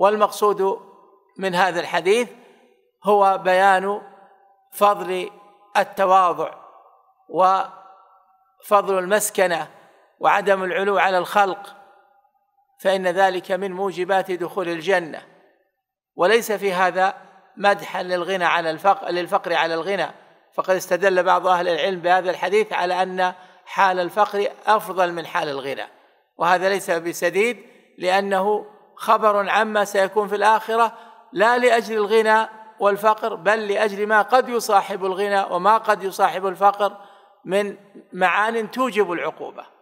والمقصود من هذا الحديث هو بيان فضل التواضع وفضل المسكنه وعدم العلو على الخلق فان ذلك من موجبات دخول الجنه وليس في هذا مدحا للغنى على الفقر للفقر على الغنى فقد استدل بعض اهل العلم بهذا الحديث على ان حال الفقر افضل من حال الغنى وهذا ليس بسديد لانه خبر عما سيكون في الاخره لا لاجل الغنى والفقر بل لاجل ما قد يصاحب الغنى وما قد يصاحب الفقر من معان توجب العقوبه